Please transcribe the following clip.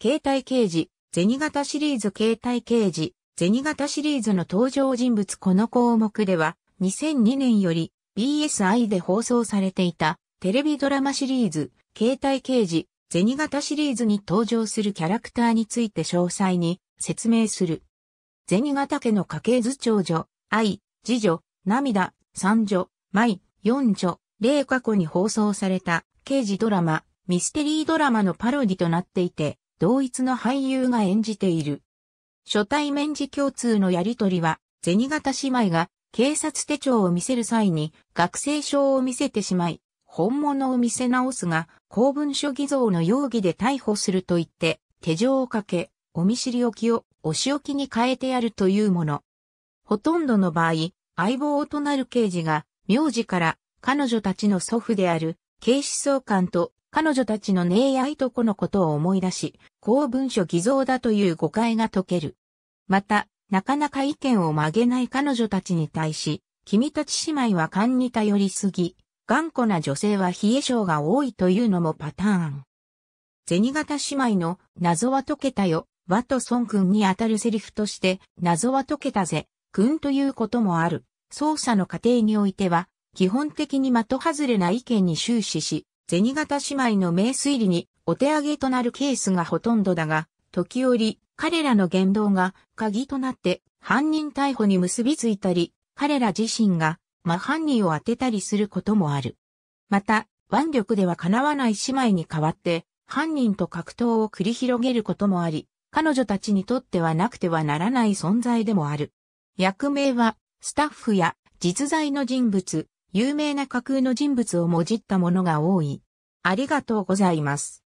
携帯刑事、銭形シリーズ携帯刑事、銭形シリーズの登場人物この項目では、2002年より BSI で放送されていたテレビドラマシリーズ、携帯刑事、銭形シリーズに登場するキャラクターについて詳細に説明する。銭形家の家系図長女、愛、次女、涙、三女、舞、四女、霊過去に放送された刑事ドラマ、ミステリードラマのパロディとなっていて、同一の俳優が演じている。初対面時共通のやりとりは、銭形姉妹が警察手帳を見せる際に学生証を見せてしまい、本物を見せ直すが、公文書偽造の容疑で逮捕すると言って、手錠をかけ、お見知り置きをお仕置きに変えてやるというもの。ほとんどの場合、相棒となる刑事が、名字から彼女たちの祖父である警視総監と彼女たちの姉やいとこのことを思い出し、公文書偽造だという誤解が解ける。また、なかなか意見を曲げない彼女たちに対し、君たち姉妹は勘に頼りすぎ、頑固な女性は冷え性が多いというのもパターン。銭形姉妹の謎は解けたよ、和と孫君にあたるセリフとして、謎は解けたぜ、君ということもある。捜査の過程においては、基本的に的外れな意見に終始し、銭形姉妹の名推理にお手上げとなるケースがほとんどだが、時折、彼らの言動が鍵となって犯人逮捕に結びついたり、彼ら自身が真犯人を当てたりすることもある。また、腕力では叶わない姉妹に代わって、犯人と格闘を繰り広げることもあり、彼女たちにとってはなくてはならない存在でもある。役名は、スタッフや実在の人物、有名な架空の人物をもじったものが多い。ありがとうございます。